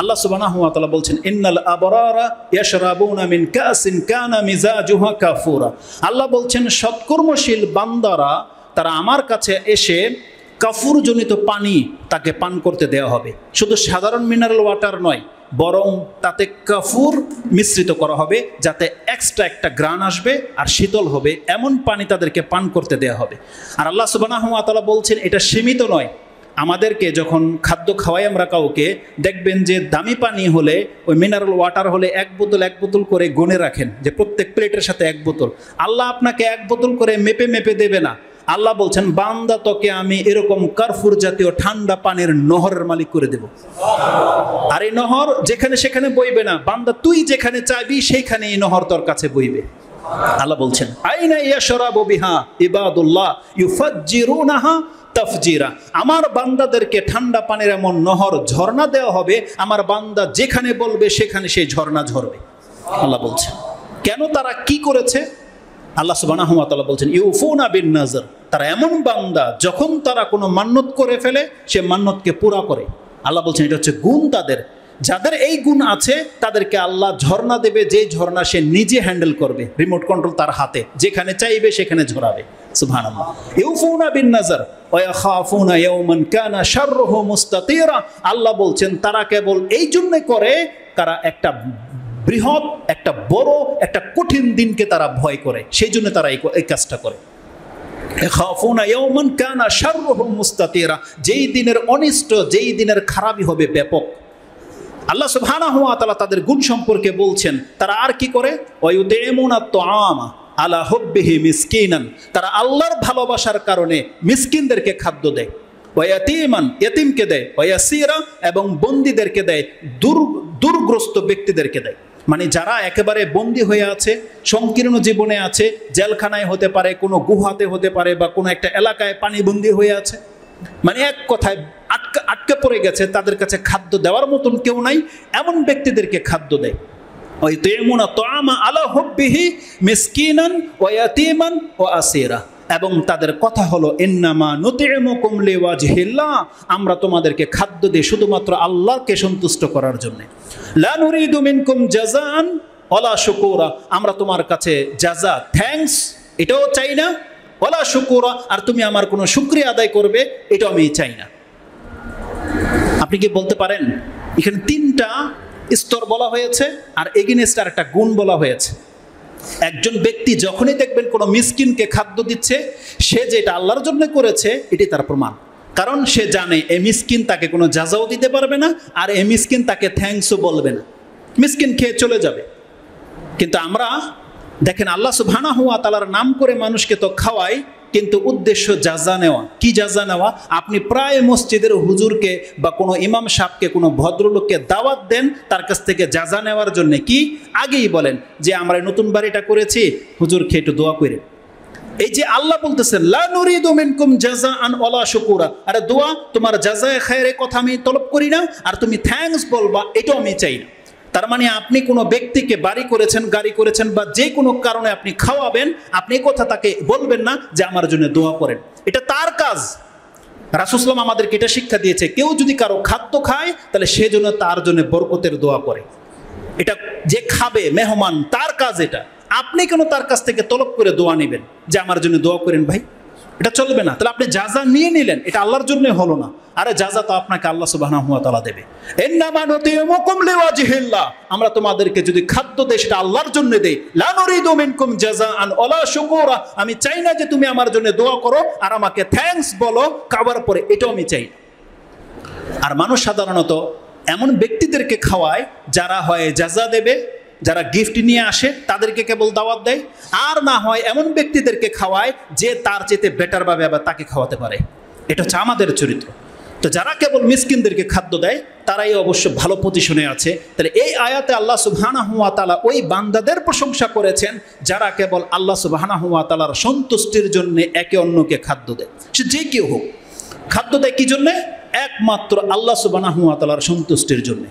আল্লাহ সুবহানাহু বলছেন ইন্নাল আবরারা ইয়াশরাবুনা মিন কাসিন কানা মিজাজুহা কাফুরা আল্লাহ বলছেন সৎকর্মশীল বান্দারা তারা আমার কাছে এসে কাফুরজনিত পানি তাকে পান করতে দেওয়া হবে শুধু সাধারণ মিনারেল ওয়াটার নয় বরং তাতে কাফুর মিশ্রিত করা হবে যাতে এক্সট্রা একটা গ্রান আসবে আর শীতল হবে এমন পানি তাদেরকে পান করতে দেওয়া হবে আর আল্লাহ সুবাহ বলছেন এটা সীমিত নয় আমাদেরকে যখন খাদ্য খাওয়াই আমরা কাউকে দেখবেন যে দামি পানি হলে ওই মিনারেল ওয়াটার হলে এক বোতল এক বোতল করে গনে রাখেন যে প্রত্যেক প্লেটের সাথে এক বোতল আল্লাহ আপনাকে এক বোতল করে মেপে মেপে দেবে না আল্লাহ বলছেন বান্দা তোকে আমি এরকম কার্ফুর জাতীয় ঠান্ডা পানির নহরের মালিক করে দেব আর এই নহর যেখানে সেখানে বইবে না বান্দা তুই যেখানে চাইবি সেইখানে এই নহর তোর কাছে বইবে আল্লাহ বলছেন আইনা শরাবু বিহা ইবাদুল্লাহ ইউফাজ্জিরুনাহা তাফজিরা আমার বান্দাদেরকে ঠান্ডা পানির এমন নহর ঝর্ণা দেওয়া হবে আমার বান্দা যেখানে বলবে সেখানে সেই ঝর্ণা ঝরবে আল্লাহ বলছেন কেন তারা কি করেছে আল্লাহ সুবানাহমাতাল্লাহ বলছেন ইউফুনা বিন নাজর তারা এমন বান্দা যখন তারা কোনো মান্যত করে ফেলে সে মান্যতকে পুরা করে আল্লাহ বলছেন এটা হচ্ছে গুণ তাদের যাদের এই গুণ আছে তাদেরকে আল্লাহ ঝর্ণা দেবে যে ঝর্ণা সে নিজে হ্যান্ডেল করবে রিমোট কন্ট্রোল তার হাতে যেখানে চাইবে সেখানে ঝরাবে আল্লাহ বলছেন তারা কেবল এই জন্য করে তারা একটা বৃহৎ একটা বড় একটা কঠিন দিনকে তারা ভয় করে সেই জন্য তারা এই কাজটা করে যেই দিনের অনিষ্ট যেই দিনের খারাপই হবে ব্যাপক আল্লাহ সুবহানাহু ওয়া তাআলা তাদের গুণ সম্পর্কে বলছেন তারা আর কি করে ওয়ুতে এমন আলা হব্বিহি মিসকিনান তারা আল্লাহর ভালোবাসার কারণে মিসকিনদেরকে খাদ্য দেয় ওয়ায়াতিমান ইয়তিমকে দেয় ওয়াসিরা এবং বন্দীদেরকে দেয় দুর দুর্গ্রস্ত ব্যক্তিদেরকে দেয় মানে যারা একেবারে বন্দী হয়ে আছে সংকীর্ণ জীবনে আছে জেলখানায় হতে পারে কোনো গুহাতে হতে পারে বা কোনো একটা এলাকায় পানিবন্দী হয়ে আছে মানে এক কথায় আটকা আটকে পড়ে গেছে তাদের কাছে খাদ্য দেওয়ার মতন কেউ নাই এমন ব্যক্তিদেরকে খাদ্য দেয় ওই তো আমা আলা হব্বিহি মিসকিনান ও ইয়াতিমান ও আসেরা এবং তাদের কথা হলো এন্নামা নতিমুকুমলে ওয়াজহিল্লা আমরা তোমাদেরকে খাদ্য দিই শুধুমাত্র আল্লাহকে সন্তুষ্ট করার জন্য লানুরিদু মিনকুম জাজান অলা শুকুরা আমরা তোমার কাছে জাজা থ্যাংকস এটাও চাই না ওলা শুকুর আর তুমি আমার কোনো শুক্রিয়া আদায় করবে এটাও আমি চাই না আপনি কি বলতে পারেন এখানে তিনটা স্তর বলা হয়েছে আর এগেনেস্ট আর একটা গুণ বলা হয়েছে একজন ব্যক্তি যখনই দেখবেন কোনো মিসকিনকে খাদ্য দিচ্ছে সে যেটা আল্লাহর জন্য করেছে এটি তার প্রমাণ কারণ সে জানে এ মিসকিন তাকে কোনো যাজাও দিতে পারবে না আর এ মিসকিন তাকে থ্যাংকসও বলবে না মিসকিন খেয়ে চলে যাবে কিন্তু আমরা দেখেন আল্লাহ ভানা হুয়া তালার নাম করে মানুষকে তো খাওয়ায় কিন্তু উদ্দেশ্য জাজা নেওয়া কি জাজা নেওয়া আপনি প্রায় মসজিদের হুজুরকে বা কোনো ইমাম সাহকে কোনো ভদ্রলোককে দাওয়াত দেন তার কাছ থেকে যাজা নেওয়ার জন্য কি আগেই বলেন যে আমরা নতুন বাড়িটা করেছি হুজুর খেয়ে একটু দোয়া করে এই যে আল্লাহ বলতেছেন লানুরিদুমিনকুম জাজা আন অলা শুকুরা আরে দোয়া তোমার জাজায় খায়ের কথা আমি তলব করি না আর তুমি থ্যাঙ্কস বলবা এটাও আমি চাই না তার মানে আপনি কোনো ব্যক্তিকে বাড়ি করেছেন গাড়ি করেছেন বা যে কোনো কারণে আপনি খাওয়াবেন আপনি কথা তাকে বলবেন না যে আমার জন্য দোয়া করেন এটা তার কাজ রাসুসলাম আমাদেরকে এটা শিক্ষা দিয়েছে কেউ যদি কারো খাদ্য খায় তাহলে সে জন্য তার জন্য বরকতের দোয়া করে এটা যে খাবে মেহমান তার কাজ এটা আপনি কেন তার কাছ থেকে তলব করে দোয়া নেবেন যে আমার জন্য দোয়া করেন ভাই এটা চলবে না তাহলে আপনি যা যা নিয়ে নিলেন এটা আল্লাহর জন্য হলো না আরে যা যা তো আপনাকে আল্লাহ সুবাহ দেবে আমরা তোমাদেরকে যদি খাদ্য দে সেটা আল্লাহর জন্য দেই আন আমি চাই না যে তুমি আমার জন্য দোয়া করো আর আমাকে থ্যাঙ্কস বলো কাবার পরে এটাও আমি চাই আর মানুষ সাধারণত এমন ব্যক্তিদেরকে খাওয়ায় যারা হয় যাজা দেবে যারা গিফট নিয়ে আসে তাদেরকে কেবল দাওয়াত দেয় আর না হয় এমন ব্যক্তিদেরকে খাওয়ায় যে তার চেতে বেটারভাবে আবার তাকে খাওয়াতে পারে এটা হচ্ছে আমাদের চরিত্র তো যারা কেবল মিসকিনদেরকে খাদ্য দেয় তারাই অবশ্য ভালো পজিশনে আছে তাহলে এই আয়াতে আল্লাহ সুবাহানা হুয়া তালা ওই বান্দাদের প্রশংসা করেছেন যারা কেবল আল্লাহ সুবাহানা হুয়া তালার সন্তুষ্টির জন্য একে অন্যকে খাদ্য দেয় সে যে কেউ হোক খাদ্য দেয় কী জন্যে একমাত্র আল্লাহ সুবাহানা হুয়া তালার সন্তুষ্টির জন্যে